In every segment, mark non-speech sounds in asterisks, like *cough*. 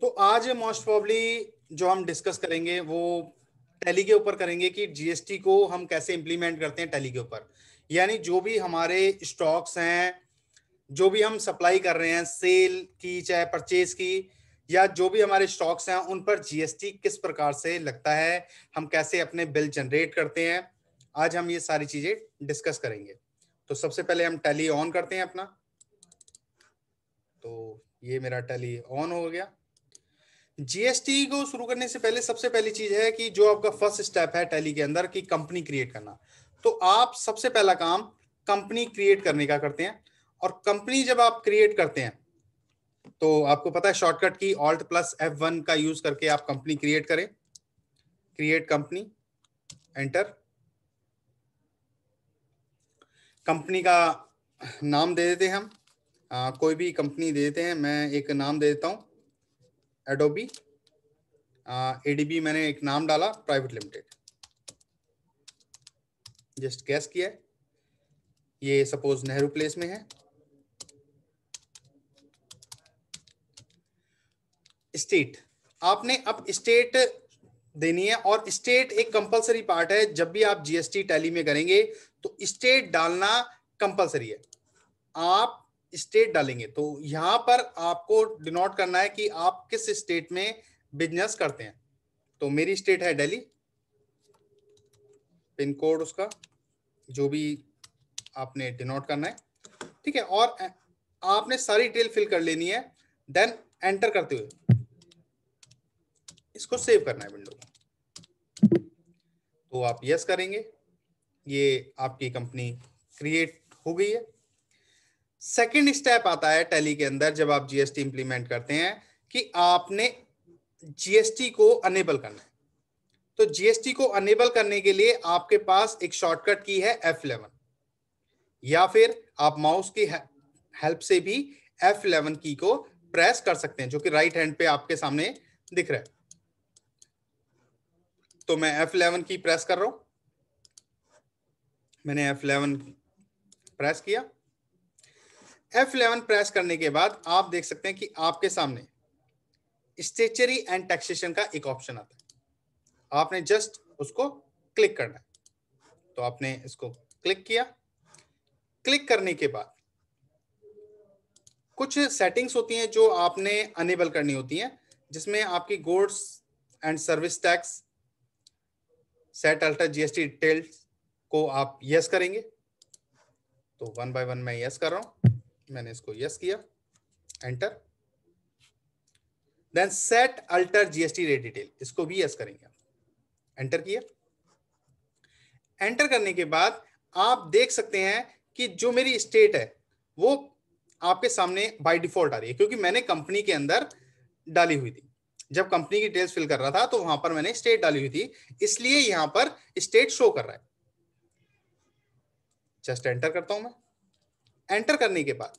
तो आज most probably जो हम डिस्कस करेंगे वो टैली के ऊपर करेंगे कि जीएसटी को हम कैसे इम्प्लीमेंट करते हैं टैली के ऊपर यानी जो भी हमारे स्टॉक्स हैं जो भी हम सप्लाई कर रहे हैं सेल की चाहे परचेज की या जो भी हमारे स्टॉक्स हैं उन पर जीएसटी किस प्रकार से लगता है हम कैसे अपने बिल जनरेट करते हैं आज हम ये सारी चीजें डिस्कस करेंगे तो सबसे पहले हम टैली ऑन करते हैं अपना तो ये मेरा टैली ऑन हो गया जीएसटी को शुरू करने से पहले सबसे पहली चीज है कि जो आपका फर्स्ट स्टेप है टैली के अंदर कि कंपनी क्रिएट करना तो आप सबसे पहला काम कंपनी क्रिएट करने का करते हैं और कंपनी जब आप क्रिएट करते हैं तो आपको पता है शॉर्टकट की ऑल्ट प्लस एफ वन का यूज करके आप कंपनी क्रिएट करें क्रिएट कंपनी एंटर कंपनी का नाम दे देते हैं हम आ, कोई भी कंपनी दे देते हैं मैं एक नाम दे देता हूं एडोबी एडीबी uh, मैंने एक नाम डाला प्राइवेट लिमिटेड जस्ट गैस किया ये सपोज नेहरू प्लेस में है स्टेट आपने अब स्टेट देनी है और स्टेट एक कंपलसरी पार्ट है जब भी आप जीएसटी टैली में करेंगे तो स्टेट डालना कंपलसरी है आप स्टेट डालेंगे तो यहाँ पर आपको डिनोट करना है कि आप किस स्टेट में बिजनेस करते हैं तो मेरी स्टेट है दिल्ली पिन कोड उसका जो भी आपने डिनोट करना है ठीक है और आपने सारी डिटेल फिल कर लेनी है देन एंटर करते हुए इसको सेव करना है विंडो को तो आप यस करेंगे ये आपकी कंपनी क्रिएट हो गई है सेकेंड स्टेप आता है टैली के अंदर जब आप जीएसटी इंप्लीमेंट करते हैं कि आपने जीएसटी को अनेबल करना है तो जीएसटी को अनेबल करने के लिए आपके पास एक शॉर्टकट की है एफ इलेवन या फिर आप माउस की हेल्प से भी एफ इलेवन की को प्रेस कर सकते हैं जो कि राइट हैंड पे आपके सामने दिख रहा है तो मैं एफ इलेवन की प्रेस कर रहा हूं मैंने एफ इलेवन प्रेस किया F11 प्रेस करने के बाद आप देख सकते हैं कि आपके सामने स्टेचरी एंड टैक्सेशन का एक ऑप्शन आता है आपने जस्ट उसको क्लिक करना है तो आपने इसको क्लिक किया क्लिक करने के बाद कुछ सेटिंग्स होती हैं जो आपने अनेबल करनी होती हैं जिसमें आपकी goods and service tax set alter GST details को आप यस करेंगे तो वन बाय वन मैं यस कर रहा हूं मैंने इसको यस किया enter then set alter GST rate detail इसको भी यस करेंगे एंटर किया एंटर करने के बाद आप देख सकते हैं कि जो मेरी स्टेट है वो आपके सामने बाय डिफॉल्ट आ रही है क्योंकि मैंने कंपनी के अंदर डाली हुई थी जब कंपनी की डिटेल्स फिल कर रहा था तो वहां पर मैंने स्टेट डाली हुई थी इसलिए यहां पर स्टेट शो कर रहा है जस्ट एंटर करता हूं मैं एंटर करने के बाद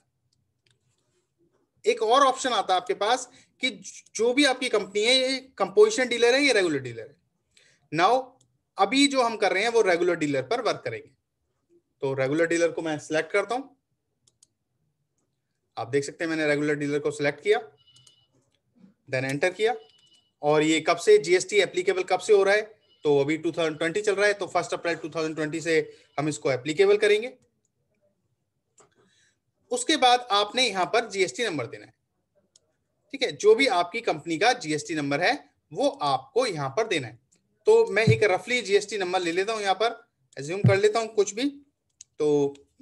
एक और ऑप्शन आता है आपके पास कि जो भी आपकी कंपनी है ये कंपोजिशन डीलर है ये रेगुलर डीलर है नाउ अभी जो हम कर रहे हैं वो रेगुलर डीलर पर वर्क करेंगे तो रेगुलर डीलर को मैं सिलेक्ट करता हूं आप देख सकते हैं मैंने रेगुलर डीलर को सिलेक्ट किया देन एंटर किया और ये कब से जीएसटी एप्लीकेबल कब से हो रहा है तो अभी 2020 चल रहा है तो फर्स्ट अप्रैल 2020 से हम इसको एप्लीकेबल करेंगे उसके बाद आपने यहां पर जीएसटी नंबर देना है ठीक है जो भी आपकी कंपनी का जीएसटी नंबर है वो आपको यहां पर देना है तो मैं एक रफली जीएसटी नंबर ले लेता हूं यहां पर एज्यूम कर लेता हूं कुछ भी तो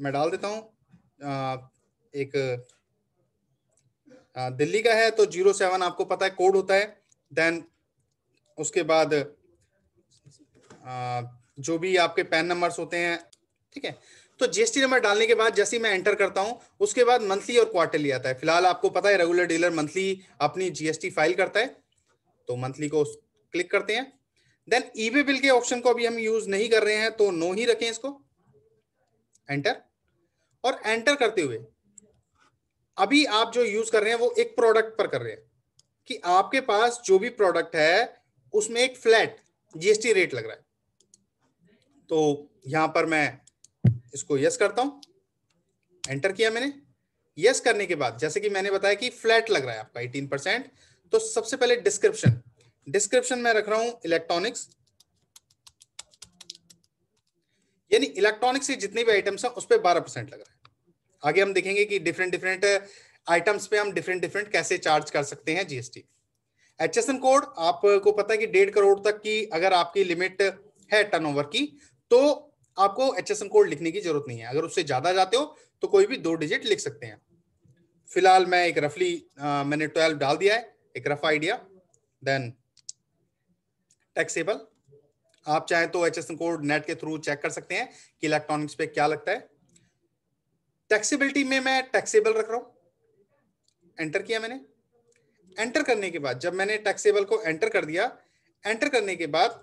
मैं डाल देता आ, एक आ, दिल्ली का है तो जीरो सेवन आपको पता है कोड होता है देन उसके बाद आ, जो भी आपके पैन नंबर्स होते हैं ठीक है तो जीएसटी नंबर डालने के बाद जैसे मैं एंटर करता हूं उसके बाद मंथली और क्वार्टरली आता है फिलहाल आपको पता है रेगुलर डीलर मंथली अपनी जीएसटी फाइल करता है तो मंथली को क्लिक करते हैं देन ईबे बिल के ऑप्शन को अभी हम यूज नहीं कर रहे हैं तो नो ही रखें इसको एंटर और एंटर करते हुए अभी आप जो यूज कर रहे हैं वो एक प्रोडक्ट पर कर रहे हैं कि आपके पास जो भी प्रोडक्ट है उसमें एक फ्लैट जीएसटी रेट लग रहा है तो यहां पर मैं इसको यस करता हूं एंटर किया मैंने यस करने के बाद जैसे कि मैंने बताया कि फ्लैट लग रहा है आपका 18 परसेंट तो सबसे पहले डिस्क्रिप्शन डिस्क्रिप्शन में रख रहा हूं इलेक्ट्रॉनिक्स यानी इलेक्ट्रॉनिक्स के जितने भी आइटम्स हैं उस पर बारह परसेंट लग रहा है आगे हम देखेंगे कि डिफरेंट डिफरेंट आइटम्स पे हम डिफरेंट डिफरेंट कैसे चार्ज कर सकते हैं जीएसटी एच कोड आपको पता है कि डेढ़ करोड़ तक की अगर आपकी लिमिट है टर्नओवर की तो आपको एच एस कोड लिखने की जरूरत नहीं है अगर उससे ज्यादा जाते हो तो कोई भी दो डिजिट लिख सकते हैं फिलहाल मैं एक रफली मैंने ट्वेल्व डाल दिया है एक रफ आइडिया देन टैक्सेबल आप चाहे तो एच एस कोड नेट के थ्रू चेक कर सकते हैं कि इलेक्ट्रॉनिक्स पे क्या लगता है टैक्सीबिलिटी में मैं टैक्सेबल रख रहा हूं एंटर किया मैंने एंटर करने के बाद जब मैंने टैक्सेबल को एंटर कर दिया एंटर करने के बाद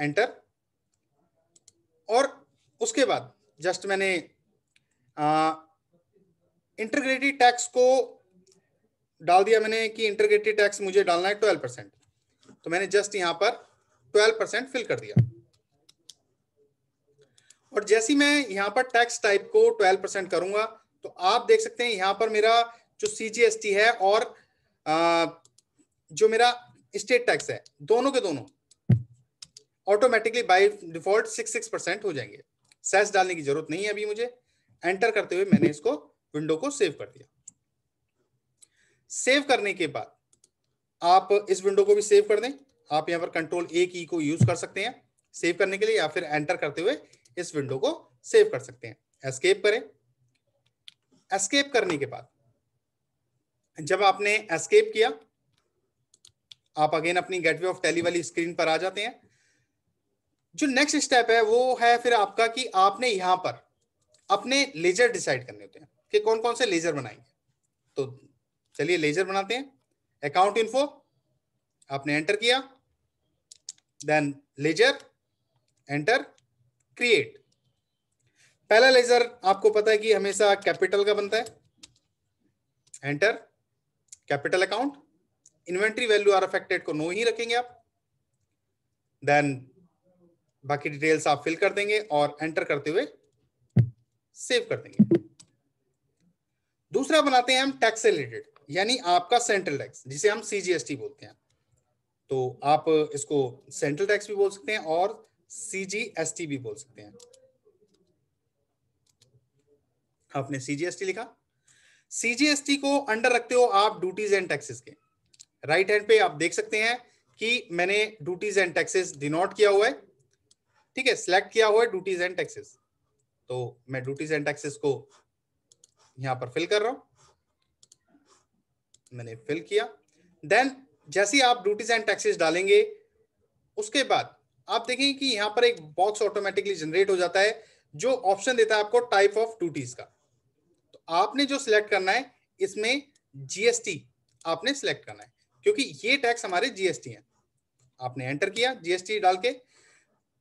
एंटर और उसके बाद जस्ट मैंने इंटरग्रेटेड टैक्स को डाल दिया मैंने कि इंटरग्रेटेड टैक्स मुझे डालना है ट्वेल्व परसेंट तो मैंने जस्ट यहां पर ट्वेल्व परसेंट फिल कर दिया और जैसी मैं यहां पर टैक्स टाइप को ट्वेल्व परसेंट करूंगा तो आप देख सकते हैं यहां पर मेरा जो सीजीएसटी है और आ, जो मेरा स्टेट टैक्स है दोनों के दोनों automatically by default six six percent हो जाएंगे सेस डालने की जरूरत नहीं है अभी मुझे एंटर करते हुए मैंने इसको विंडो को सेव कर दिया सेव करने के बाद आप इस विंडो को भी सेव कर दें आप यहां पर कंट्रोल ए की को यूज कर सकते हैं सेव करने के लिए या फिर एंटर करते हुए इस विंडो को सेव कर सकते हैं एस्केप करें एस्केप करने के बाद जब आपने एस्केप किया आप अगेन अपनी गेटवे ऑफ टेली वाली स्क्रीन पर आ जाते हैं जो नेक्स्ट स्टेप है वो है फिर आपका कि आपने यहां पर अपने लेजर डिसाइड करने होते हैं कि कौन कौन से लेजर बनाएंगे तो चलिए लेजर बनाते हैं अकाउंट इन्फो आपने एंटर किया देन लेजर एंटर क्रिएट पहला लेजर आपको पता है कि हमेशा कैपिटल का बनता है enter capital account inventory value are affected को नो ही रखेंगे आप देन बाकी डिटेल्स आप फिल कर देंगे और एंटर करते हुए सेव कर देंगे दूसरा बनाते हैं हम टैक्स रिलेटेड यानी आपका सेंट्रल टैक्स जिसे हम सीजीएसटी बोलते हैं तो आप इसको सेंट्रल टैक्स भी बोल सकते हैं और सीजीएसटी भी बोल सकते हैं आपने सीजीएसटी लिखा सीजीएसटी को अंडर रखते हो आप ड्यूटीज एंड टैक्सेस के राइट हैंड पे आप देख सकते हैं कि मैंने ड्यूटीज एंड टैक्सेस डिनोट किया हुआ है ठीक है सिलेक्ट किया हुआ है ड्यूटीज एंड टैक्सेस तो मैं ड्यूटीज एंड टैक्सेस को यहां पर फिल कर रहा हूं मैंने फिल किया देन जैसे आप ड्यूटीज एंड टैक्सेस डालेंगे उसके बाद आप देखेंगे कि यहां पर एक बॉक्स ऑटोमेटिकली जनरेट हो जाता है जो ऑप्शन देता है आपको टाइप ऑफ ड्यूटीज का तो आपने जो सिलेक्ट करना है इसमें जीएसटी आपने सिलेक्ट करना है क्योंकि ये टैक्स हमारे जीएसटी हैं आपने एंटर किया जीएसटी डाल के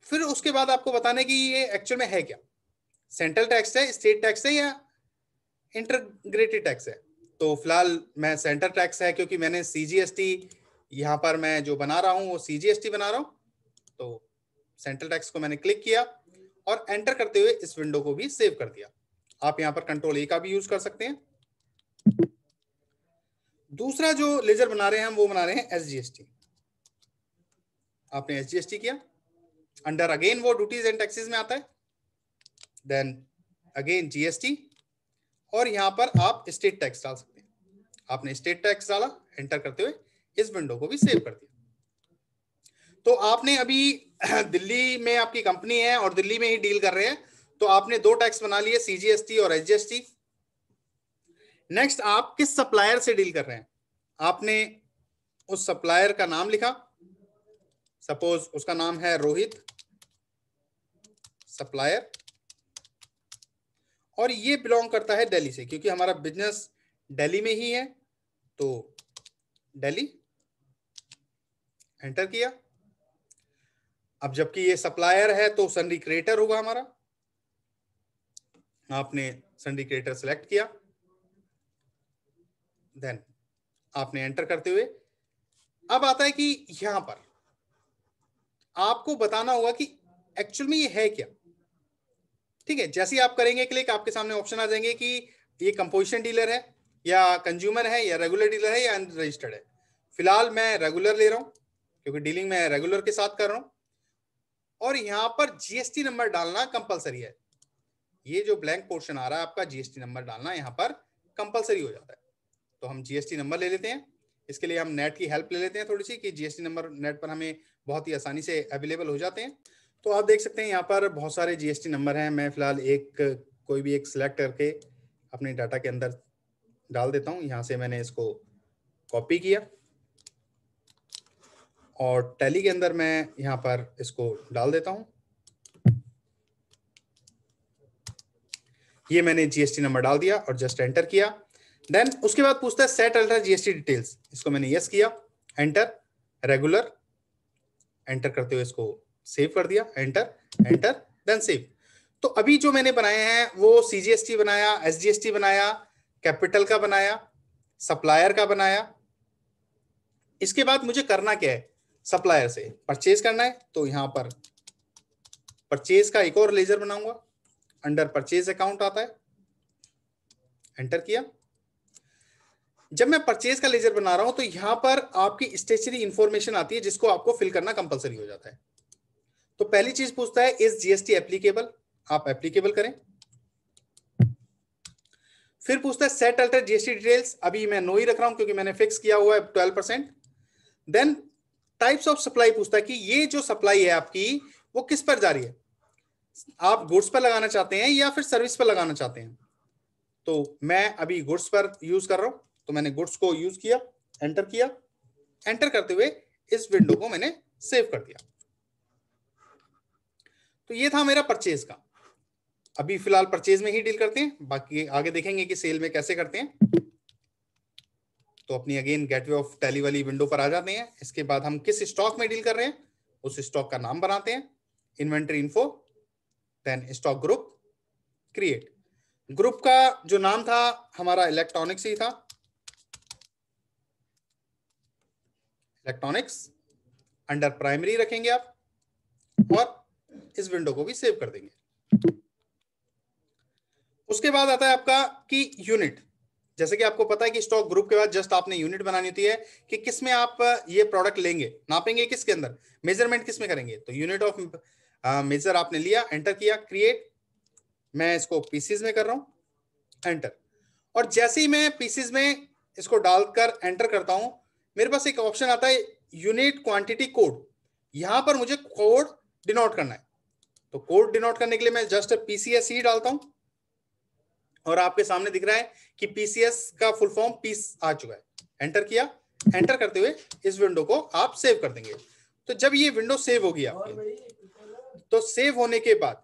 फिर उसके बाद आपको बताने की कि ये एक्चुअल में है क्या सेंट्रल टैक्स है स्टेट टैक्स है या इंटरग्रेटेड टैक्स है तो फिलहाल मैं सेंट्रल टैक्स है क्योंकि मैंने सी जी एस टी यहाँ पर मैं जो बना रहा हूँ वो सी जी एस टी बना रहा हूँ तो सेंट्रल टैक्स को मैंने क्लिक किया और एंटर करते हुए इस विंडो को भी सेव कर दिया आप यहाँ पर कंट्रोल ए का भी यूज कर सकते हैं दूसरा जो लेजर बना रहे हैं हम वो बना रहे हैं एस जी एस टी आपने एस जी एस टी किया अंडर अगेन वो ड्यूटीज एंड टैक्सेस में आता है देन अगेन जीएसटी और यहां पर आप स्टेट टैक्स डाल सकते हैं आपने स्टेट टैक्स डाला एंटर करते हुए इस विंडो को भी सेव कर दिया तो आपने अभी *clears throat* दिल्ली में आपकी कंपनी है और दिल्ली में ही डील कर रहे हैं तो आपने दो टैक्स बना लिए सीजीएसटी और एसजीएसटी नेक्स्ट आप किस सप्लायर से डील कर रहे हैं आपने उस सप्लायर का नाम लिखा सपोज उसका नाम है रोहित सप्लायर और ये बिलोंग करता है दिल्ली से क्योंकि हमारा बिजनेस दिल्ली में ही है तो दिल्ली एंटर किया अब जबकि ये सप्लायर है तो संडी क्रिएटर होगा हमारा आपने संडी क्रिएटर सेलेक्ट किया देन आपने एंटर करते हुए अब आता है कि यहां पर आपको बताना होगा कि एक्चुअल में ये है क्या ठीक है जैसे आप करेंगे क्लिक आपके सामने ऑप्शन आ जाएंगे कि ये कंपोजिशन डीलर है या कंज्यूमर है या रेगुलर डीलर है या अनरजिस्टर्ड है फिलहाल मैं रेगुलर ले रहा हूं क्योंकि डीलिंग में रेगुलर के साथ कर रहा हूं और यहां पर जीएसटी नंबर डालना कंपलसरी है ये जो ब्लैंक पोर्शन आ रहा है आपका जीएसटी नंबर डालना यहां पर कंपलसरी हो जाता है तो हम जीएसटी नंबर ले लेते हैं इसके लिए हम नेट की हेल्प ले लेते हैं थोड़ी सी कि जीएसटी नंबर नेट पर हमें बहुत ही आसानी से अवेलेबल हो जाते हैं तो आप देख सकते हैं यहाँ पर बहुत सारे जीएसटी नंबर हैं मैं फिलहाल एक कोई भी एक सिलेक्ट करके अपने डाटा के अंदर डाल देता हूँ यहाँ से मैंने इसको कॉपी किया और टैली के अंदर मैं यहाँ पर इसको डाल देता हूँ ये मैंने जीएसटी नंबर डाल दिया और जस्ट एंटर किया देन उसके बाद पूछता है सेट अल्टर जीएसटी डिटेल्स इसको मैंने यस किया एंटर रेगुलर एंटर करते हुए इसको सेव कर दिया एंटर एंटर देन सेव तो अभी जो मैंने बनाए हैं वो सीजीएसटी बनाया एसजीएसटी बनाया कैपिटल का बनाया सप्लायर का बनाया इसके बाद मुझे करना क्या है सप्लायर से परचेज करना है तो यहां पर परचेज का एक और लेजर बनाऊंगा अंडर परचेज अकाउंट आता है एंटर किया जब मैं परचेज का लेजर बना रहा हूं तो यहां पर आपकी स्टेशनरी इंफॉर्मेशन आती है जिसको आपको फिल करना कंपलसरी हो जाता है तो पहली चीज पूछता है इज जीएसटी एप्लीकेबल आप एप्लीकेबल करें फिर पूछता है सेट अल्टर जीएसटी डिटेल्स अभी मैं नो ही रख रहा हूं क्योंकि मैंने फिक्स किया हुआ है twelve percent then types of supply पूछता है कि ये जो सप्लाई है आपकी वो किस पर जा रही है आप गुड्स पर लगाना चाहते हैं या फिर सर्विस पर लगाना चाहते हैं तो मैं अभी गुड्स पर यूज कर रहा हूं तो मैंने गुड्स को यूज किया एंटर किया एंटर करते हुए इस विंडो को मैंने सेव कर दिया तो ये था मेरा परचेज का अभी फिलहाल परचेज में ही डील करते हैं बाकी आगे देखेंगे कि सेल में कैसे करते हैं तो अपनी अगेन गेटवे ऑफ टैली वाली विंडो पर आ जाते हैं इसके बाद हम किस स्टॉक में डील कर रहे हैं उस स्टॉक का नाम बनाते हैं inventory info then stock group create group का जो नाम था हमारा इलेक्ट्रॉनिक्स ही था इलेक्ट्रॉनिक्स अंडर प्राइमरी रखेंगे आप और इस विंडो को भी सेव कर देंगे उसके बाद आता है आपका कि यूनिट जैसे कि आपको पता है कि स्टॉक ग्रुप के बाद जस्ट आपने यूनिट बनानी होती है कि किस में आप ये प्रोडक्ट लेंगे नापेंगे किसके अंदर मेजरमेंट किस में करेंगे तो यूनिट ऑफ मेजर आपने लिया एंटर किया क्रिएट मैं इसको पीसीज में कर रहा हूं एंटर और जैसे ही मैं पीसीज में इसको डालकर एंटर करता हूं मेरे पास एक ऑप्शन आता है यूनिट क्वांटिटी कोड यहां पर मुझे कोड डिनोट करना है तो कोड डिनोट करने के लिए मैं जस्ट पीसीएस ही डालता हूं और आपके सामने दिख रहा है कि पीसीएस का फुल फॉर्म पीस आ चुका है एंटर किया एंटर करते हुए इस विंडो को आप सेव कर देंगे तो जब ये विंडो सेव होगी आपके तो सेव होने के बाद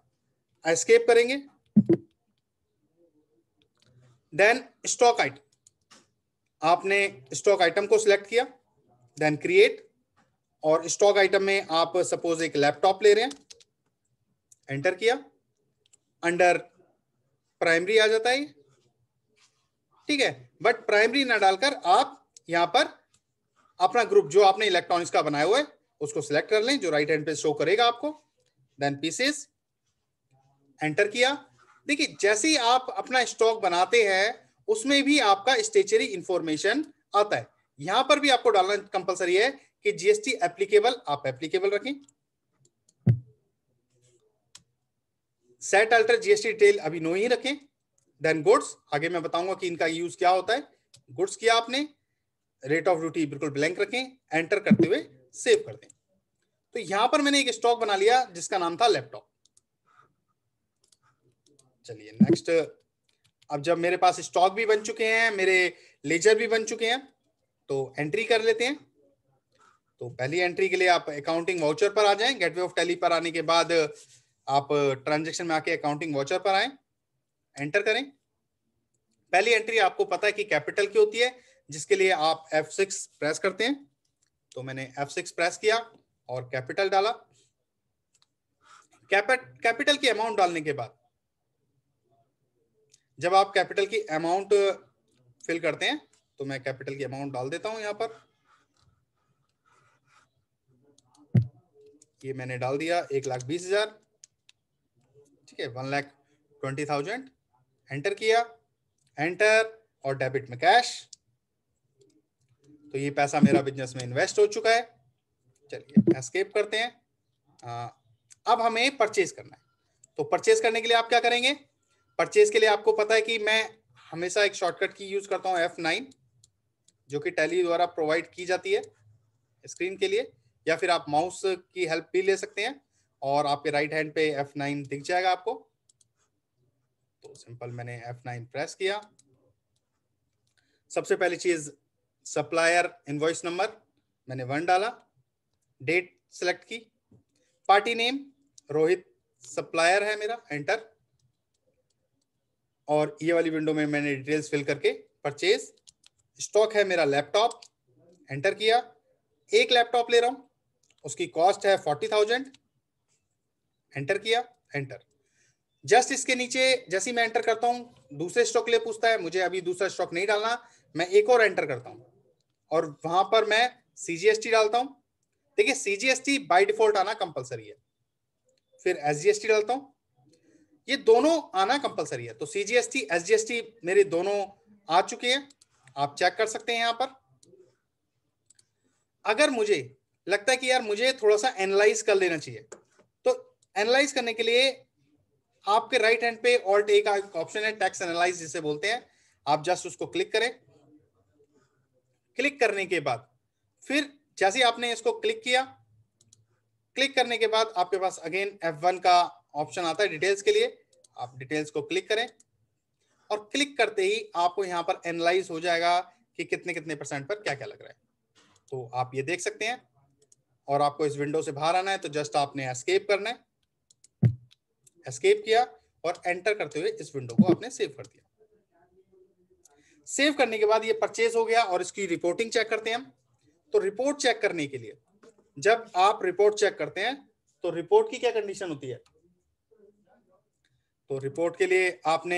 एस्केप करेंगे देन स्टॉक आइटम आपने स्टॉक आइटम को सिलेक्ट किया देन क्रिएट और स्टॉक आइटम में आप सपोज एक लैपटॉप ले रहे हैं एंटर किया अंडर प्राइमरी आ जाता है ठीक है बट प्राइमरी ना डालकर आप यहां पर अपना ग्रुप जो आपने इलेक्ट्रॉनिक्स का बनाया हुआ है उसको सिलेक्ट कर लें जो राइट हैंड पे शो करेगा आपको देन पीसेस एंटर किया देखिए जैसे ही आप अपना स्टॉक बनाते हैं उसमें भी आपका स्टेचरी इंफॉर्मेशन आता है यहां पर भी आपको डालना कंपलसरी है कि जीएसटी एप्लीकेबल आप एप्लीकेबल रखें सेट अल्टर जीएसटी डिटेल अभी नो ही रखें देन गुड्स आगे मैं बताऊंगा कि इनका यूज क्या होता है गुड्स किया आपने रेट ऑफ ड्यूटी बिल्कुल ब्लैंक रखें एंटर करते हुए सेव कर दें तो यहां पर मैंने एक स्टॉक बना लिया जिसका नाम था लैपटॉप चलिए नेक्स्ट अब जब मेरे पास स्टॉक भी बन चुके हैं मेरे लेजर भी बन चुके हैं तो एंट्री कर लेते हैं तो पहली एंट्री के लिए आप अकाउंटिंग वाउचर पर आ जाएं गेटवे ऑफ टैली पर आने के बाद आप ट्रांजेक्शन में आके अकाउंटिंग वाउचर पर आए एंटर करें पहली एंट्री आपको पता है कि कैपिटल की होती है जिसके लिए आप F6 प्रेस करते हैं तो मैंने F6 प्रेस किया और कैपिटल डाला कैपिटल की अमाउंट डालने के बाद जब आप कैपिटल की अमाउंट फिल uh, करते हैं तो मैं कैपिटल की अमाउंट डाल देता हूं यहां पर ये मैंने डाल दिया एक लाख बीस हजार ठीक है one lakh twenty thousand enter किया एंटर और डेबिट में कैश तो ये पैसा मेरा बिजनेस में इन्वेस्ट हो चुका है चलिए एस्केप करते हैं आ, अब हमें परचेज करना है तो परचेज करने के लिए आप क्या करेंगे परचेज के लिए आपको पता है कि मैं हमेशा एक शॉर्टकट की यूज करता हूँ एफ नाइन जो कि टैली द्वारा प्रोवाइड की जाती है स्क्रीन के लिए या फिर आप माउस की हेल्प भी ले सकते हैं और आपके राइट हैंड पे एफ नाइन दिख जाएगा आपको तो सिंपल मैंने एफ नाइन प्रेस किया सबसे पहली चीज सप्लायर इनवॉइस नंबर मैंने वन डाला डेट सिलेक्ट की पार्टी नेम रोहित सप्लायर है मेरा एंटर और ये वाली विंडो में मैंने डिटेल्स फिल करके परचेज स्टॉक है मेरा लैपटॉप एंटर किया एक लैपटॉप ले रहा हूं उसकी कॉस्ट है फोर्टी थाउजेंड एंटर किया एंटर जस्ट इसके नीचे जैसे ही मैं एंटर करता हूँ दूसरे स्टॉक ले पूछता है मुझे अभी दूसरा स्टॉक नहीं डालना मैं एक और एंटर करता हूँ और वहां पर मैं सीजीएसटी डालता हूँ देखिए सीजीएसटी बाय डिफॉल्ट आना कंपलसरी है फिर एसजीएसटी डालता हूँ ये दोनों आना कंपलसरी है तो सीजीएसटी एसजीएसटी मेरे दोनों आ चुके हैं आप चेक कर सकते हैं यहां पर अगर मुझे लगता है कि यार मुझे थोड़ा सा एनालाइज कर लेना चाहिए तो एनालाइज करने के लिए आपके राइट हैंड पे ऑल्ट ए का ऑप्शन है टैक्स एनालाइज जिसे बोलते हैं आप जस्ट उसको क्लिक करें क्लिक करने के बाद फिर जैसे आपने इसको क्लिक किया क्लिक करने के बाद आपके पास अगेन एफ का ऑप्शन आता है डिटेल्स के लिए आप डिटेल्स को क्लिक करें और क्लिक करते ही आपको यहाँ पर एनालाइज हो जाएगा कि कितने कितने परसेंट पर क्या क्या लग रहा है तो आप ये देख सकते हैं और आपको इस विंडो से बाहर आना है तो जस्ट आपने एस्केप करना है एस्केप किया और एंटर करते हुए इस विंडो को आपने सेव कर दिया सेव करने के बाद ये परचेज हो गया और इसकी रिपोर्टिंग चेक करते हैं हम तो रिपोर्ट चेक करने के लिए जब आप रिपोर्ट चेक करते हैं तो रिपोर्ट की क्या कंडीशन होती है तो रिपोर्ट के लिए आपने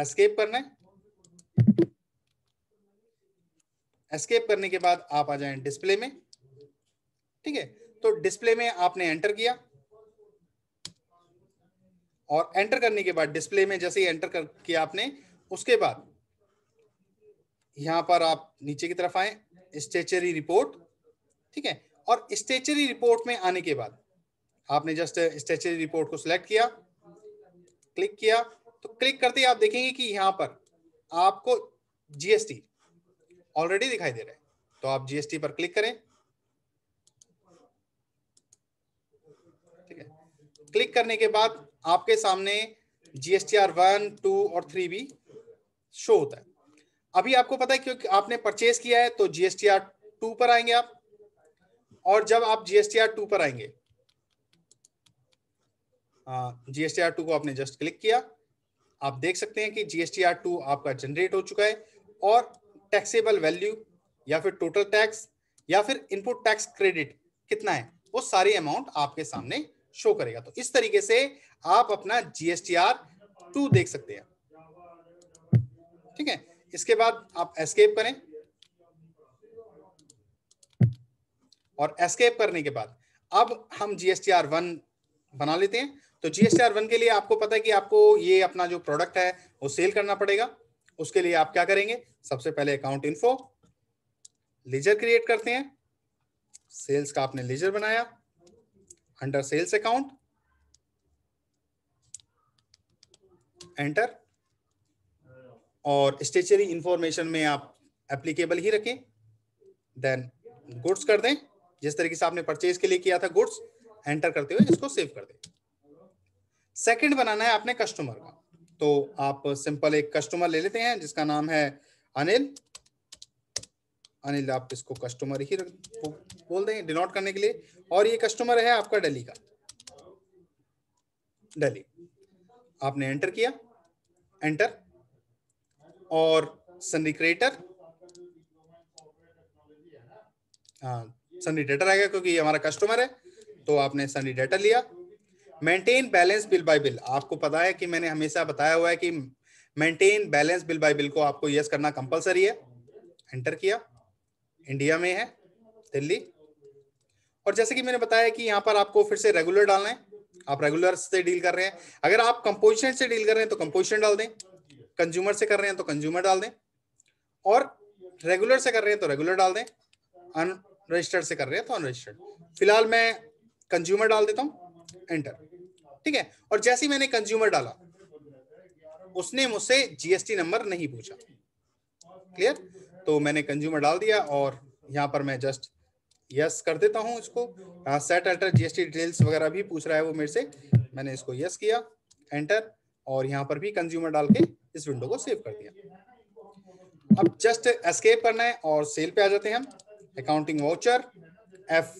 एस्केप करना है एस्केप करने के बाद आप आ जाए डिस्प्ले में ठीक है तो डिस्प्ले में आपने एंटर किया और एंटर करने के बाद डिस्प्ले में जैसे ही एंटर कर किया आपने उसके बाद यहां पर आप नीचे की तरफ आए स्टेचरी रिपोर्ट ठीक है और स्टेचरी रिपोर्ट में आने के बाद आपने जस्ट स्टेचरी रिपोर्ट को सिलेक्ट किया क्लिक किया तो क्लिक करते ही आप देखेंगे कि यहाँ पर आपको जीएसटी ऑलरेडी दिखाई दे रहा है तो आप जीएसटी पर क्लिक करें ठीक है क्लिक करने के बाद आपके सामने जीएसटीआर वन टू और थ्री भी शो होता है अभी आपको पता है क्योंकि आपने परचेज किया है तो जीएसटीआर टू पर आएंगे आप और जब आप जीएसटीआर टू पर आएंगे जीएसटी आर टू को आपने जस्ट क्लिक किया आप देख सकते हैं कि जीएसटी आर टू आपका जनरेट हो चुका है और टैक्सेबल वैल्यू या फिर टोटल टैक्स या फिर इनपुट टैक्स क्रेडिट कितना है वो सारी अमाउंट आपके सामने शो करेगा तो इस तरीके से आप अपना जीएसटी आर टू देख सकते हैं ठीक है इसके बाद आप एस्केप करें और एस्केप करने के बाद अब हम जीएसटी आर वन बना लेते हैं तो जीएसटीआर वन के लिए आपको पता है कि आपको ये अपना जो प्रोडक्ट है वो सेल करना पड़ेगा उसके लिए आप क्या करेंगे सबसे पहले अकाउंट इन्फो लेजर क्रिएट करते हैं सेल्स का आपने लेजर बनाया अंडर सेल्स अकाउंट एंटर और स्टेचरी इंफॉर्मेशन में आप एप्लीकेबल ही रखें देन गुड्स कर दें जिस तरीके से आपने परचेज के लिए किया था गुड्स एंटर करते हुए इसको सेव कर दें सेकंड बनाना है आपने कस्टमर का तो आप सिंपल एक कस्टमर ले लेते हैं जिसका नाम है अनिल अनिल आप इसको कस्टमर ही बोल देंगे डिनोट करने के लिए और ये कस्टमर है आपका डेली का डेली आपने एंटर किया एंटर और क्रिएटर हाँ डेटर आएगा क्योंकि ये हमारा कस्टमर है तो आपने सनी डेटा लिया maintain balance bill by bill आपको पता है कि मैंने हमेशा बताया हुआ है कि maintain balance bill by bill को आपको यस करना कंपलसरी है एंटर किया इंडिया में है दिल्ली और जैसे कि मैंने बताया कि यहाँ पर आपको फिर से रेगुलर डालना है आप रेगुलर से डील कर रहे हैं अगर आप कंपोजिशन से डील कर रहे हैं तो कंपोजिशन डाल दें कंज्यूमर से कर रहे हैं तो कंज्यूमर डाल दें और रेगुलर से कर रहे हैं तो रेगुलर डाल दें अनरजिस्टर्ड से कर रहे हैं तो अनरजिस्टर्ड फिलहाल मैं कंज्यूमर डाल देता हूँ एंटर ठीक है और जैसे ही मैंने कंज्यूमर डाला उसने मुझसे जीएसटी नंबर नहीं पूछा क्लियर तो मैंने कंज्यूमर डाल दिया और यहाँ पर मैं जस्ट यस कर देता हूँ इसको सेट एल्टर जीएसटी डिटेल्स वगैरह भी पूछ रहा है वो मेरे से मैंने इसको यस किया एंटर और यहाँ पर भी कंज्यूमर डाल के इस विंडो को सेव कर दिया अब जस्ट एस्केप करना है और सेल पे आ जाते हैं हम अकाउंटिंग वाउचर एफ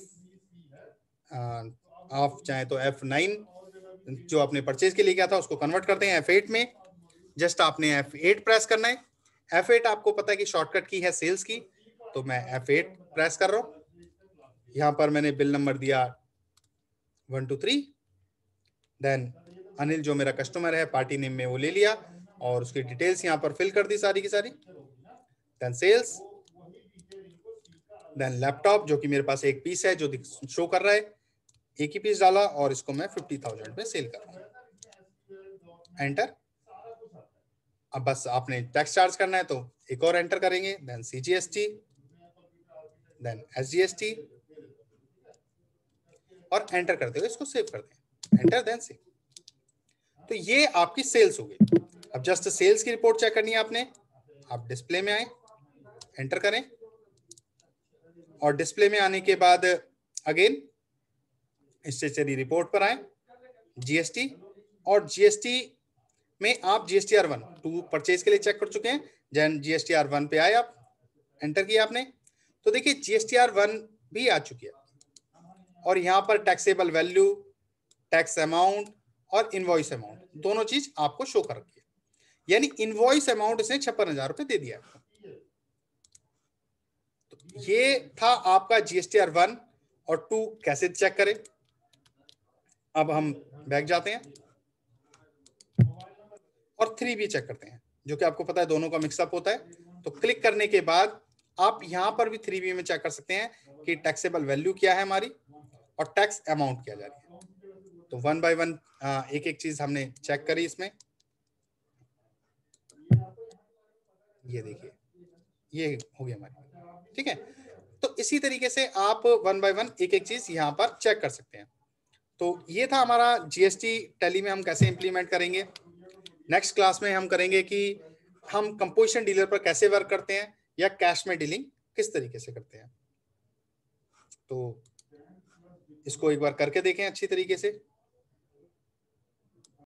आप चाहे तो एफ नाइन जो आपने परचेज के लिए किया था उसको कन्वर्ट करते हैं एफ एट में जस्ट आपने एफ एट प्रेस करना है एफ एट आपको पता है कि शॉर्टकट की है सेल्स की तो मैं एफ एट प्रेस कर रहा हूं यहां पर मैंने बिल नंबर दिया one two three then Anil जो मेरा कस्टमर है पार्टी नेम में वो ले लिया और उसकी डिटेल्स यहां पर फिल कर दी सारी की सारी देन सेल्स देन लैपटॉप जो कि मेरे पास एक पीस है जो शो कर रहा है एक ही पीस डाला और इसको मैं फिफ्टी थाउजेंड में सेल कर एंटर अब बस आपने टैक्स चार्ज करना है तो एक और एंटर करेंगे देन सीजीएसटी देन एसजीएसटी और एंटर करते हुए इसको सेव कर दें एंटर देन सेव तो ये आपकी सेल्स हो गई अब जस्ट सेल्स की रिपोर्ट चेक करनी है आपने आप डिस्प्ले में आए एंटर करें और डिस्प्ले में आने के बाद अगेन स्टेशनरी रिपोर्ट पर आए जीएसटी और जीएसटी में आप GST R one two purchase के लिए चेक कर चुके हैं जैन जीएसटी आर वन पे आए आप एंटर किया आपने तो देखिए जीएसटी आर वन भी आ चुकी है और यहाँ पर टैक्सेबल वैल्यू टैक्स अमाउंट और इनवॉइस अमाउंट दोनों चीज आपको शो कर रखी है यानी इनवॉइस अमाउंट इसने छप्पन हजार रुपए दे दिया तो ये था आपका जीएसटी आर वन और टू कैसे चेक करें अब हम बैक जाते हैं और थ्री भी चेक करते हैं जो कि आपको पता है दोनों का मिक्सअप होता है तो क्लिक करने के बाद आप यहाँ पर भी थ्री बी में चेक कर सकते हैं कि टैक्सेबल वैल्यू क्या है हमारी और टैक्स अमाउंट क्या जा रही है तो वन बाय वन एक एक चीज हमने चेक करी इसमें ये देखिए ये हो गया हमारी ठीक है तो इसी तरीके से आप वन बाय वन एक एक चीज यहाँ पर चेक कर सकते हैं तो ये था हमारा जीएसटी टैली में हम कैसे इंप्लीमेंट करेंगे नेक्स्ट क्लास में हम करेंगे कि हम कंपोजिशन डीलर पर कैसे वर्क करते हैं या कैश में डीलिंग किस तरीके से करते हैं तो इसको एक बार करके देखें अच्छी तरीके से